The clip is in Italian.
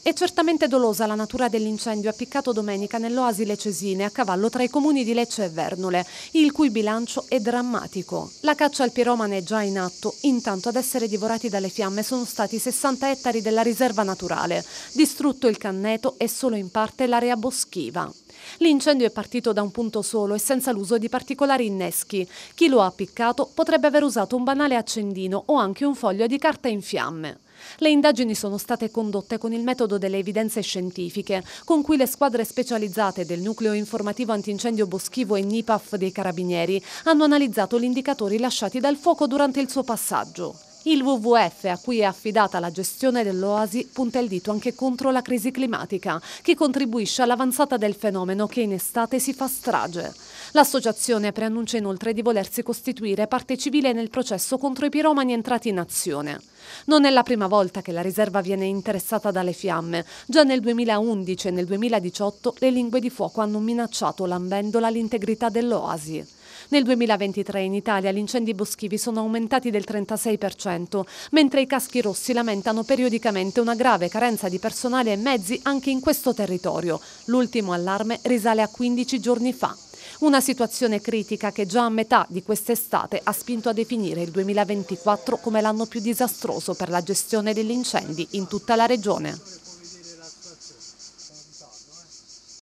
È certamente dolosa la natura dell'incendio appiccato domenica nell'oasi Lecesine a cavallo tra i comuni di Lecce e Vernole, il cui bilancio è drammatico. La caccia al piromane è già in atto, intanto ad essere divorati dalle fiamme sono stati 60 ettari della riserva naturale, distrutto il canneto e solo in parte l'area boschiva. L'incendio è partito da un punto solo e senza l'uso di particolari inneschi. Chi lo ha appiccato potrebbe aver usato un banale accendino o anche un foglio di carta in fiamme. Le indagini sono state condotte con il metodo delle evidenze scientifiche, con cui le squadre specializzate del Nucleo Informativo Antincendio Boschivo e NIPAF dei Carabinieri hanno analizzato gli indicatori lasciati dal fuoco durante il suo passaggio. Il WWF, a cui è affidata la gestione dell'Oasi, punta il dito anche contro la crisi climatica, che contribuisce all'avanzata del fenomeno che in estate si fa strage. L'associazione preannuncia inoltre di volersi costituire parte civile nel processo contro i piromani entrati in azione. Non è la prima volta che la riserva viene interessata dalle fiamme. Già nel 2011 e nel 2018 le lingue di fuoco hanno minacciato lambendola l'integrità dell'oasi. Nel 2023 in Italia gli incendi boschivi sono aumentati del 36%, mentre i caschi rossi lamentano periodicamente una grave carenza di personale e mezzi anche in questo territorio. L'ultimo allarme risale a 15 giorni fa. Una situazione critica che già a metà di quest'estate ha spinto a definire il 2024 come l'anno più disastroso per la gestione degli incendi in tutta la regione.